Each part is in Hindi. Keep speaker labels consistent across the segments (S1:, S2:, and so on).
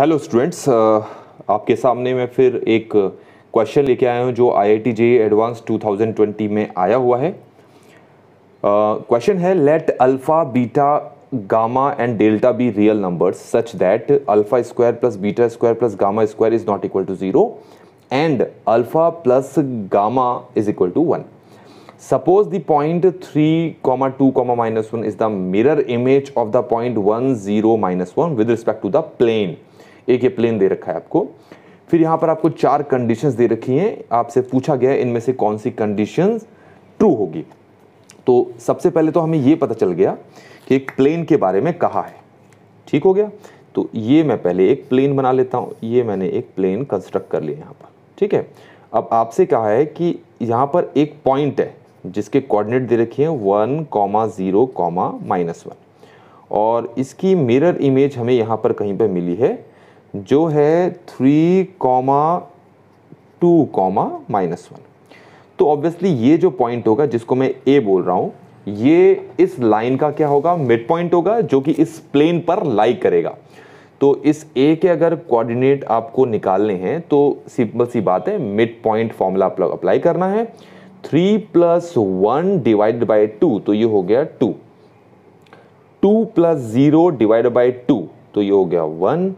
S1: हेलो स्टूडेंट्स uh, आपके सामने मैं फिर एक क्वेश्चन लेके आया हूँ जो आई आई एडवांस 2020 में आया हुआ है क्वेश्चन uh, है let alpha beta gamma and delta be real numbers such that alpha square plus beta square plus gamma square is not equal to zero and alpha plus gamma is equal to one suppose the point three comma two comma minus one is the mirror image of the point one zero minus one with respect to the plane एक ये प्लेन दे रखा है आपको फिर यहाँ पर आपको चार कंडीशंस दे रखी हैं आपसे पूछा गया है इनमें से कौन सी कंडीशंस ट्रू होगी तो सबसे पहले तो हमें ये पता चल गया कि एक प्लेन के बारे में कहा है ठीक हो गया तो ये मैं पहले एक प्लेन बना लेता हूँ ये मैंने एक प्लेन कंस्ट्रक्ट कर लिया यहाँ पर ठीक है अब आपसे कहा है कि यहाँ पर एक पॉइंट है जिसके कोऑर्डिनेट दे रखे हैं one comma zero comma minus one और इसकी मिरर इमेज हमें यहाँ पर कहीं पर मिली है जो है three comma two comma minus one तो ऑब्वियसली ये जो पॉइंट होगा जिसको मैं ए बोल रहा हूँ ये इस लाइन का क्या होगा मिड पॉइंट होगा जो कि इस प्लेन पर लाइक करेगा तो इस ए के अगर कोऑर्डिनेट आपको निकालने हैं तो सिंपल सी बात है मिड पॉइंट फॉर्मूला अप्लाई करना है three plus one divide by two तो ये हो गया two two plus zero divide by two तो ये हो गया one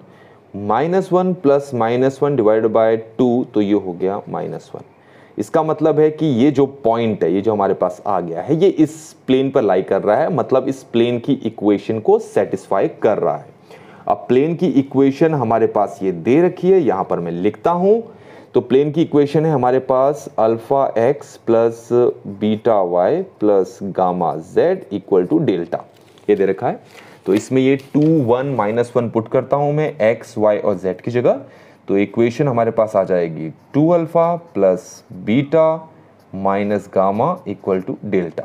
S1: minus one plus minus one divide by two तो ये हो गया माइनस वन इसका मतलब है कि ये जो पॉइंट है ये जो हमारे पास आ गया है ये इस प्लेन पर लाई कर रहा है मतलब इस प्लेन की इक्वेशन को सेटिस्फाई कर रहा है अब प्लेन की इक्वेशन हमारे पास ये दे रखी है यहां पर मैं लिखता हूं तो प्लेन की इक्वेशन है हमारे पास alpha x plus beta y plus gamma z equal to delta ये दे रखा है तो इसमें ये two one minus one put करता हूँ मैं एक्स वाई और जेड की जगह तो इक्वेशन हमारे पास आ जाएगी two alpha plus beta minus gamma equal to delta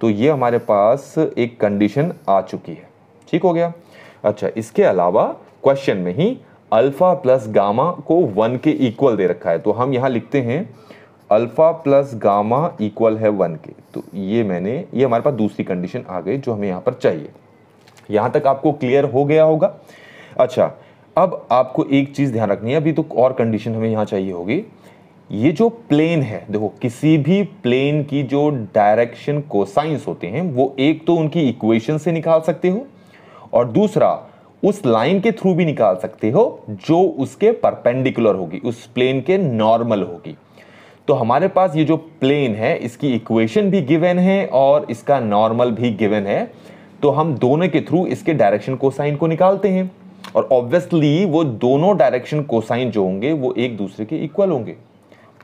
S1: तो ये हमारे पास एक कंडीशन आ चुकी है ठीक हो गया अच्छा इसके अलावा क्वेश्चन में ही अल्फ़ा प्लस गामा को वन के इक्वल दे रखा है तो हम यहाँ लिखते हैं अल्फ़ा प्लस गामा इक्वल है वन के तो ये मैंने ये हमारे पास दूसरी कंडीशन आ गई जो हमें यहाँ पर चाहिए यहां तक आपको क्लियर हो गया होगा अच्छा अब आपको एक चीज़ ध्यान रखनी है अभी तो और कंडीशन हमें यहां चाहिए होगी ये जो प्लेन है देखो किसी भी प्लेन की जो डायरेक्शन कोसाइंस होते हैं वो एक तो उनकी इक्वेशन से निकाल सकते हो और दूसरा उस लाइन के थ्रू भी निकाल सकते हो जो उसके परपेंडिकुलर होगी उस प्लेन के नॉर्मल होगी तो हमारे पास ये जो प्लेन है इसकी इक्वेशन भी गिवन है और इसका नॉर्मल भी गिवन है तो हम दोनों के थ्रू इसके डायरेक्शन कोसाइन को निकालते हैं और ऑब्वियसली वो दोनों डायरेक्शन कोसाइन जो होंगे वो एक दूसरे के इक्वल होंगे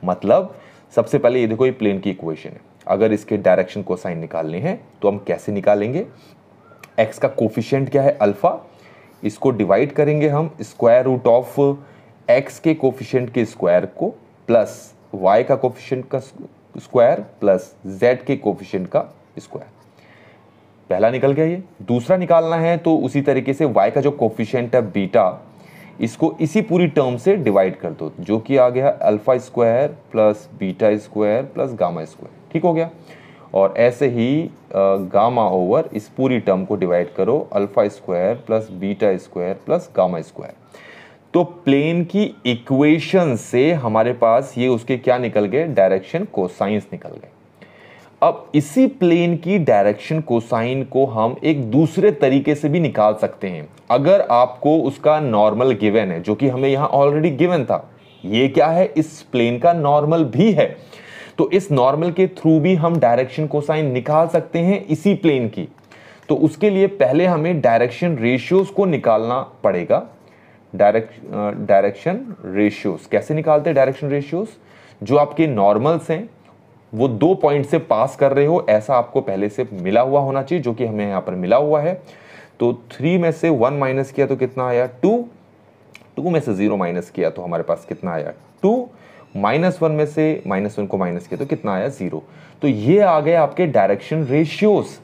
S1: मतलब सबसे पहले ये देखो ये प्लेन की इक्वेशन है अगर इसके डायरेक्शन कोसाइन निकालने हैं तो हम कैसे निकालेंगे एक्स का कोफिशियंट क्या है अल्फ़ा इसको डिवाइड करेंगे हम स्क्वायर रूट ऑफ एक्स के कोफिशियंट के स्क्वायर को प्लस वाई का कोफिशियंट का स्क्वायर प्लस जेड के कोफिशियंट का स्क्वायर पहला निकल गया ये दूसरा निकालना है तो उसी तरीके से वाई का जो कोफिशेंट है बीटा इसको इसी पूरी टर्म से डिवाइड कर दो जो कि आ गया alpha square plus beta square plus gamma square ठीक हो गया और ऐसे ही गामा ओवर इस पूरी टर्म को डिवाइड करो alpha square plus beta square plus gamma square तो प्लेन की इक्वेशन से हमारे पास ये उसके क्या निकल गए डायरेक्शन कोसाइंस निकल गए अब इसी प्लेन की डायरेक्शन कोसाइन को हम एक दूसरे तरीके से भी निकाल सकते हैं अगर आपको उसका नॉर्मल गिवन है जो कि हमें यहाँ ऑलरेडी गिवन था ये क्या है इस प्लेन का नॉर्मल भी है तो इस नॉर्मल के थ्रू भी हम डायरेक्शन कोसाइन निकाल सकते हैं इसी प्लेन की तो उसके लिए पहले हमें डायरेक्शन रेशियोज को निकालना पड़ेगा डायरेक्शन डायरेक्शन रेशियोज कैसे निकालते हैं डायरेक्शन रेशियोज जो आपके नॉर्मल्स हैं वो दो पॉइंट से पास कर रहे हो ऐसा आपको पहले से मिला हुआ होना चाहिए जो कि हमें यहाँ पर मिला हुआ है तो थ्री में से वन माइनस किया तो कितना आया टू टू में से जीरो माइनस किया तो हमारे पास कितना आया टू माइनस वन में से माइनस वन को माइनस किया तो कितना आया जीरो तो ये आ गए आपके डायरेक्शन रेशियोज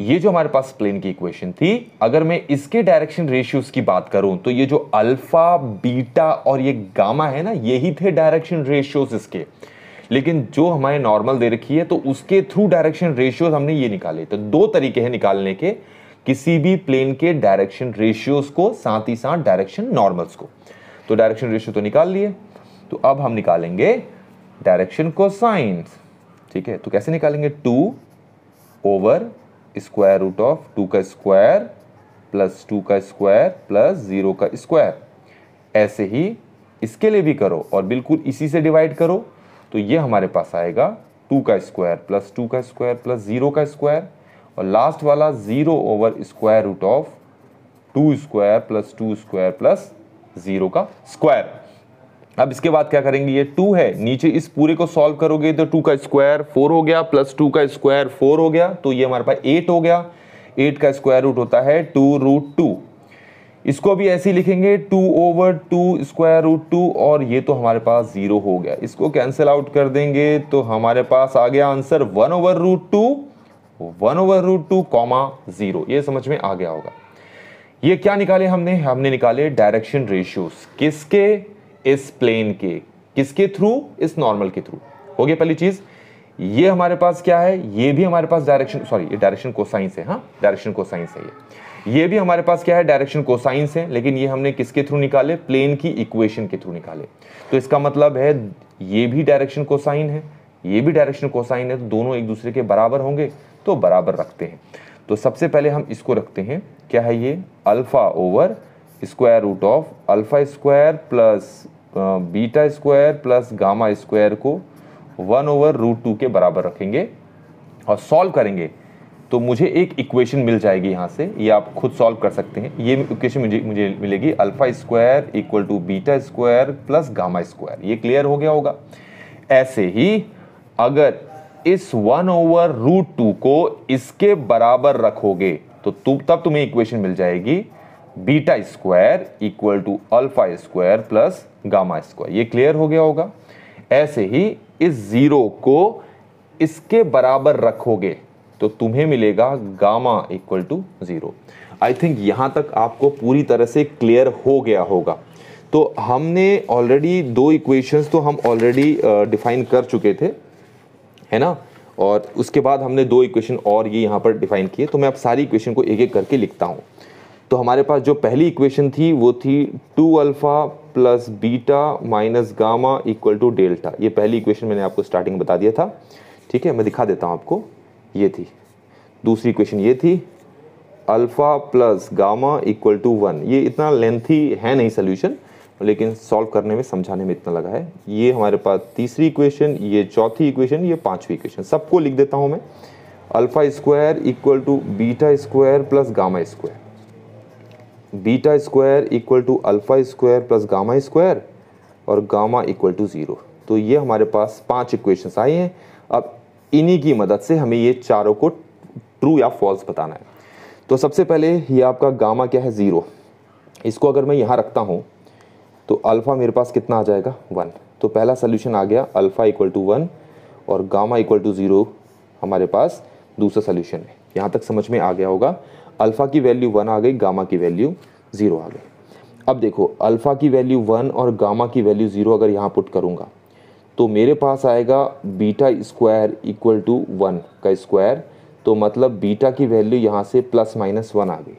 S1: ये जो हमारे पास प्लेन की इक्वेशन थी अगर मैं इसके डायरेक्शन रेशियोज की बात करूं तो ये जो अल्फा बीटा और ये गामा है ना यही थे डायरेक्शन रेशियोज इसके लेकिन जो हमारे नॉर्मल दे रखी है तो उसके थ्रू डायरेक्शन रेशियोज हमने ये निकाले तो दो तरीके हैं निकालने के किसी भी प्लेन के डायरेक्शन रेशियोज को साथ ही साथ डायरेक्शन नॉर्मल्स को तो डायरेक्शन रेशियो तो निकाल लिए तो अब हम निकालेंगे डायरेक्शन को साइंस ठीक है तो कैसे निकालेंगे two over square root of two का स्क्वायर प्लस टू का स्क्वायर प्लस जीरो का स्क्वायर ऐसे ही इसके लिए भी करो और बिल्कुल इसी से डिवाइड करो तो ये हमारे पास आएगा टू का स्क्वायर प्लस टू का स्क्वायर प्लस ज़ीरो का स्क्वायर और लास्ट वाला zero over square root of two square plus two square plus zero का स्क्वायर अब इसके बाद क्या करेंगे ये टू है नीचे इस पूरे को सॉल्व करोगे तो टू का स्क्वायर फोर हो गया प्लस टू का स्क्वायर फोर हो गया तो ये हमारे पास एट हो गया एट का स्क्वायर रूट होता है टू रूट टू इसको भी ऐसे लिखेंगे two over two square root two और ये तो हमारे पास ज़ीरो हो गया इसको कैंसिल आउट कर देंगे तो हमारे पास आ गया answer one over root two one over root two comma zero ये समझ में आ गया होगा ये क्या निकाले हमने हमने निकाले डायरेक्शन रेशियोस किसके इस प्लेन के किसके थ्रू इस नॉर्मल के थ्रू हो गया पहली चीज़ ये हमारे पास क्या है ये भी हमारे पास डायरेक्शन सॉरी ये डायरेक्शन को साइंस है हाँ डायरेक्शन साइंस है ये ये भी हमारे पास क्या है डायरेक्शन कोसाइंस है लेकिन ये हमने किसके थ्रू निकाले प्लेन की इक्वेशन के थ्रू निकाले तो इसका मतलब है ये भी डायरेक्शन कोसाइन है ये भी डायरेक्शन कोसाइन है तो दोनों एक दूसरे के बराबर होंगे तो बराबर रखते हैं तो सबसे पहले हम इसको रखते हैं क्या है ये alpha over square root of alpha square plus beta square plus gamma square को वन ओवर रूट टू के बराबर रखेंगे और सॉल्व करेंगे तो मुझे एक इक्वेशन मिल जाएगी यहाँ से ये आप खुद सॉल्व कर सकते हैं ये इक्वेशन मुझे मुझे मिलेगी alpha square equal to beta square plus gamma square ये क्लियर हो गया होगा ऐसे ही अगर इस वन ओवर रूट टू को इसके बराबर रखोगे तो तुम तब तुम्हें इक्वेशन मिल जाएगी beta square equal to alpha square plus gamma square ये क्लियर हो गया होगा ऐसे ही इस ज़ीरो को इसके बराबर रखोगे तो तुम्हें मिलेगा gamma equal to zero I think यहाँ तक आपको पूरी तरह से क्लियर हो गया होगा तो हमने ऑलरेडी दो इक्वेशंस तो हम ऑलरेडी डिफाइन कर चुके थे है ना और उसके बाद हमने दो इक्वेशन और ये यहाँ पर डिफाइन किए तो मैं अब सारी इक्वेशन को एक एक करके लिखता हूँ तो हमारे पास जो पहली इक्वेशन थी वो थी two alpha plus beta minus gamma equal to delta ये पहली इक्वेशन मैंने आपको स्टार्टिंग बता दिया था ठीक है मैं दिखा देता हूँ आपको ये थी दूसरी इक्वेशन ये थी alpha plus gamma equal to one ये इतना लेंथी है नहीं सोल्यूशन लेकिन सॉल्व करने में समझाने में इतना लगा है ये हमारे पास तीसरी इक्वेशन ये चौथी इक्वेशन ये पांचवी इक्वेशन सबको लिख देता हूँ मैं alpha square equal to beta square plus gamma square beta square equal to alpha square plus gamma square और गामा इक्वल टू ज़ीरो तो ये हमारे पास पांच इक्वेशंस आई हैं अब इन्हीं की मदद से हमें ये चारों को ट्रू या फॉल्स बताना है तो सबसे पहले ये आपका गामा क्या है ज़ीरो इसको अगर मैं यहाँ रखता हूँ तो अल्फ़ा मेरे पास कितना आ जाएगा वन तो पहला सोल्यूशन आ गया अल्फ़ा इक्वल टू वन और गामा इक्वल टू ज़ीरो हमारे पास दूसरा सोल्यूशन है यहाँ तक समझ में आ गया होगा अल्फ़ा की वैल्यू वन आ गई गामा की वैल्यू ज़ीरो आ गई अब देखो अल्फ़ा की वैल्यू वन और गामा की वैल्यू ज़ीरो अगर यहाँ पुट करूँगा तो मेरे पास आएगा beta square equal to one का स्क्वायर तो मतलब बीटा की वैल्यू यहाँ से प्लस माइनस वन आ गई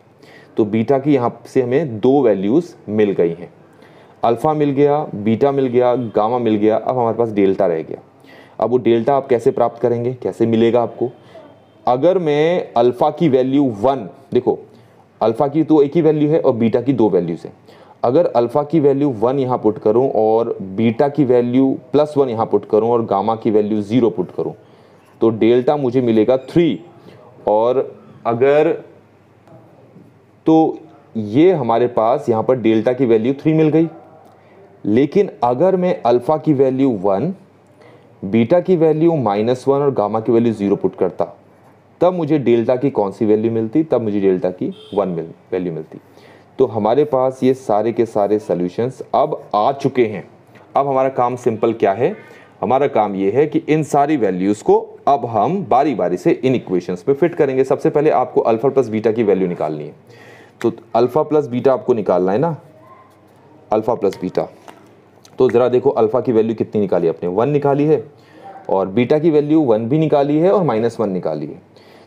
S1: तो बीटा की यहाँ से हमें दो वैल्यूज़ मिल गई हैं अल्फ़ा मिल गया बीटा मिल गया गामा मिल गया अब हमारे पास डेल्टा रह गया अब वो डेल्टा आप कैसे प्राप्त करेंगे कैसे मिलेगा आपको अगर मैं अल्फ़ा की वैल्यू वन देखो अल्फ़ा की तो एक ही वैल्यू है और बीटा की दो वैल्यूज़ हैं अगर अल्फ़ा की वैल्यू वन यहाँ पुट करूँ और बीटा की वैल्यू प्लस वन यहाँ पुट करूँ और गामा की वैल्यू ज़ीरो पुट करूँ तो डेल्टा मुझे मिलेगा थ्री और अगर तो ये हमारे पास यहाँ पर डेल्टा की वैल्यू थ्री मिल गई लेकिन अगर मैं अल्फ़ा की वैल्यू वन बीटा की वैल्यू माइनस वन और गामा की वैल्यू ज़ीरो पुट करता तब मुझे डेल्टा की कौन सी वैल्यू मिलती तब मुझे डेल्टा की वन मिल वैल्यू मिलती तो हमारे पास ये सारे के सारे सॉल्यूशंस अब आ चुके हैं अब हमारा काम सिंपल क्या है हमारा काम ये है कि इन सारी वैल्यूज़ को अब हम बारी बारी से इन इक्वेशंस पे फिट करेंगे सबसे पहले आपको अल्फ़ा प्लस बीटा की वैल्यू निकालनी है तो अल्फ़ा प्लस बीटा आपको निकालना है ना अल्फ़ा प्लस बीटा तो ज़रा देखो अल्फ़ा की वैल्यू कितनी निकाली आपने वन निकाली है और बीटा की वैल्यू वन भी निकाली है और माइनस वन निकाली है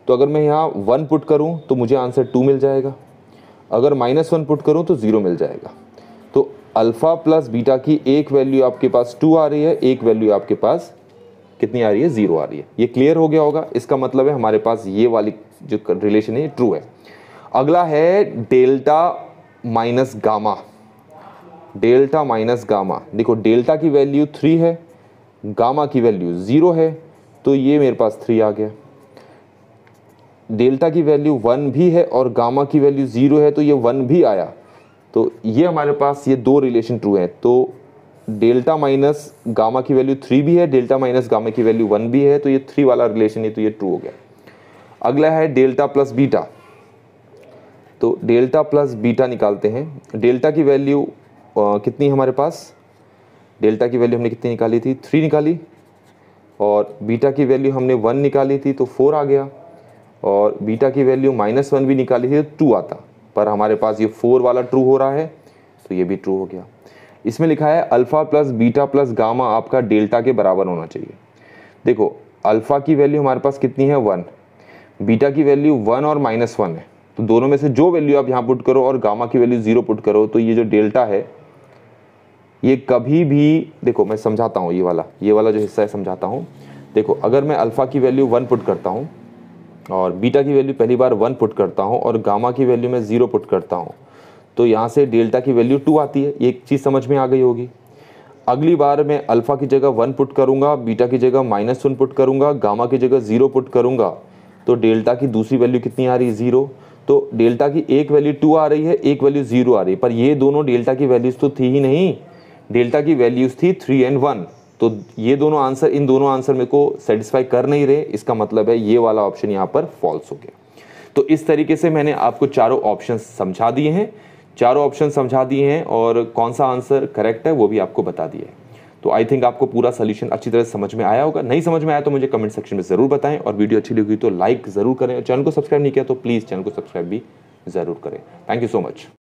S1: तो अगर मैं यहाँ वन पुट करूँ तो मुझे आंसर टू मिल जाएगा अगर माइनस वन पुट करूँ तो ज़ीरो मिल जाएगा तो अल्फ़ा प्लस बीटा की एक वैल्यू आपके पास टू आ रही है एक वैल्यू आपके पास कितनी आ रही है ज़ीरो आ रही है ये क्लियर हो गया होगा इसका मतलब है हमारे पास ये वाली जो रिलेशन है ये ट्रू है अगला है delta minus gamma delta minus gamma देखो डेल्टा की वैल्यू थ्री है गामा की वैल्यू ज़ीरो है तो ये मेरे पास थ्री आ गया डेल्टा की वैल्यू वन भी है और गामा की वैल्यू ज़ीरो है तो ये वन भी आया तो ये हमारे पास ये दो रिलेशन ट्रू हैं तो डेल्टा माइनस गामा की वैल्यू थ्री भी है डेल्टा माइनस गामा की वैल्यू वन भी है तो ये थ्री वाला रिलेशन है तो ये ट्रू हो गया अगला है डेल्टा प्लस बीटा तो डेल्टा प्लस बीटा निकालते हैं डेल्टा की वैल्यू कितनी हमारे पास डेल्टा की वैल्यू हमने कितनी निकाली थी थ्री निकाली और बीटा की वैल्यू हमने वन निकाली थी तो फोर आ गया और बीटा की वैल्यू माइनस वन भी निकाली थी तो टू आता पर हमारे पास ये फोर वाला ट्रू हो रहा है तो ये भी ट्रू हो गया इसमें लिखा है alpha plus beta plus gamma आपका डेल्टा के बराबर होना चाहिए देखो अल्फ़ा की वैल्यू हमारे पास कितनी है वन बीटा की वैल्यू वन और माइनस वन है तो दोनों में से जो वैल्यू आप यहाँ पुट करो और गामा की वैल्यू ज़ीरो पुट करो तो ये जो डेल्टा है ये कभी भी देखो मैं समझाता हूँ ये वाला ये वाला जो हिस्सा है समझाता हूँ देखो अगर मैं अल्फ़ा की वैल्यू वन पुट करता हूँ और बीटा की वैल्यू पहली बार वन पुट करता हूँ और गामा की वैल्यू मैं ज़ीरो पुट करता हूँ तो यहाँ से डेल्टा की वैल्यू टू आती है एक चीज़ समझ में आ गई होगी अगली बार मैं अल्फ़ा की जगह वन पुट करूँगा बीटा की जगह माइनस वन पुट करूँगा गामा की जगह ज़ीरो पुट करूँगा तो डेल्टा की दूसरी वैल्यू कितनी आ रही है ज़ीरो तो डेल्टा की एक वैल्यू टू आ रही है एक वैल्यू ज़ीरो आ रही है पर ये दोनों डेल्टा की वैल्यूज़ तो थी ही नहीं डेल्टा की वैल्यूज़ थी थ्री एंड वन तो ये दोनों आंसर इन दोनों आंसर मेरे को सेटिस्फाई कर नहीं रहे इसका मतलब है ये वाला ऑप्शन यहाँ पर फॉल्स हो गया तो इस तरीके से मैंने आपको चारों ऑप्शन समझा दिए हैं चारों ऑप्शन समझा दिए हैं और कौन सा आंसर करेक्ट है वो भी आपको बता दिया है तो आई थिंक आपको पूरा सोल्यूशन अच्छी तरह से समझ में आया होगा नहीं समझ में आया तो मुझे कमेंट सेक्शन में ज़रूर बताएं और वीडियो अच्छी लगी तो लाइक ज़रूर करें और चैनल को सब्सक्राइब नहीं किया तो प्लीज़ चैनल को सब्सक्राइब भी ज़रूर करें थैंक यू सो मच